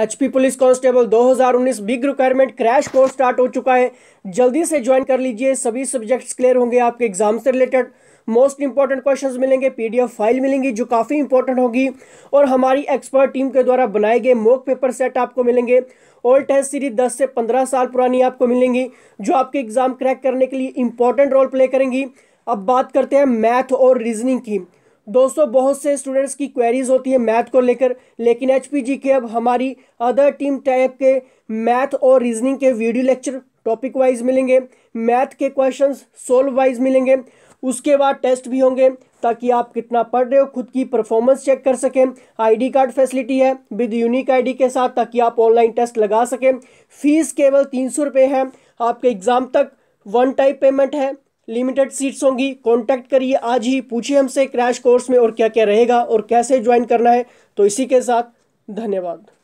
HP police constable 2019 big requirement crash course start हो चुका है जल्दी से ज्वाइन कर लीजिए सभी सब्जेक्ट्स क्लियर होंगे आपके एग्जाम से रिलेटेड मोस्ट इंपॉर्टेंट क्वेश्चंस मिलेंगे पीडीएफ फाइल मिलेंगी जो काफ़ी इंपॉर्टेंट होगी और हमारी एक्सपर्ट टीम के द्वारा बनाए गए मॉक पेपर सेट आपको मिलेंगे ओल्ड टेस्ट सीरीज दस से पंद्रह साल पुरानी आपको मिलेंगी जो आपके एग्जाम क्रैक करने के लिए इंपॉर्टेंट रोल प्ले करेंगी अब बात करते हैं मैथ और रीजनिंग की दोस्तों बहुत से स्टूडेंट्स की क्वेरीज होती है मैथ को लेकर लेकिन एच के अब हमारी अदर टीम टाइप के मैथ और रीजनिंग के वीडियो लेक्चर टॉपिक वाइज मिलेंगे मैथ के क्वेश्चंस सोल्व वाइज मिलेंगे उसके बाद टेस्ट भी होंगे ताकि आप कितना पढ़ रहे हो खुद की परफॉर्मेंस चेक कर सकें आईडी कार्ड फैसिलिटी है विद यूनिक आईडी के साथ ताकि आप ऑनलाइन टेस्ट लगा सकें फीस केवल तीन सौ रुपये है आपके एग्ज़ाम तक वन टाइप पेमेंट है लिमिटेड सीट्स होंगी कांटेक्ट करिए आज ही पूछिए हमसे क्रैश कोर्स में और क्या क्या रहेगा और कैसे ज्वाइन करना है तो इसी के साथ धन्यवाद